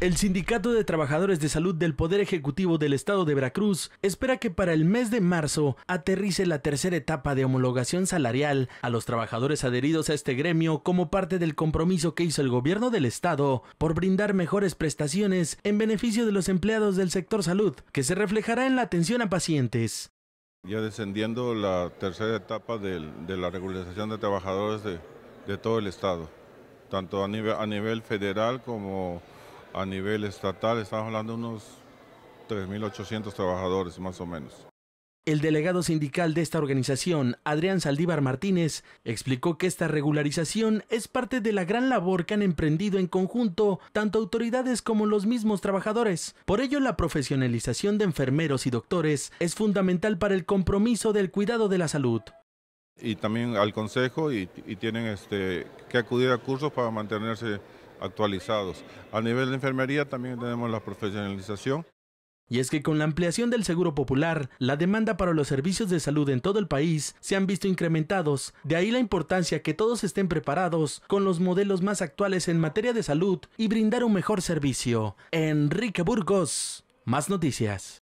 El Sindicato de Trabajadores de Salud del Poder Ejecutivo del Estado de Veracruz espera que para el mes de marzo aterrice la tercera etapa de homologación salarial a los trabajadores adheridos a este gremio como parte del compromiso que hizo el gobierno del Estado por brindar mejores prestaciones en beneficio de los empleados del sector salud, que se reflejará en la atención a pacientes. Ya descendiendo la tercera etapa de, la regularización de trabajadores de, todo el Estado, tanto a nivel federal como a nivel estatal estamos hablando de unos 3.800 trabajadores más o menos. El delegado sindical de esta organización, Adrián Saldívar Martínez, explicó que esta regularización es parte de la gran labor que han emprendido en conjunto tanto autoridades como los mismos trabajadores. Por ello, la profesionalización de enfermeros y doctores es fundamental para el compromiso del cuidado de la salud. Y también al consejo y, tienen este, que acudir a cursos para mantenerse actualizados. A nivel de enfermería también tenemos la profesionalización. Y es que con la ampliación del Seguro Popular, la demanda para los servicios de salud en todo el país se han visto incrementados. De ahí la importancia que todos estén preparados con los modelos más actuales en materia de salud y brindar un mejor servicio. Enrique Burgos, más noticias.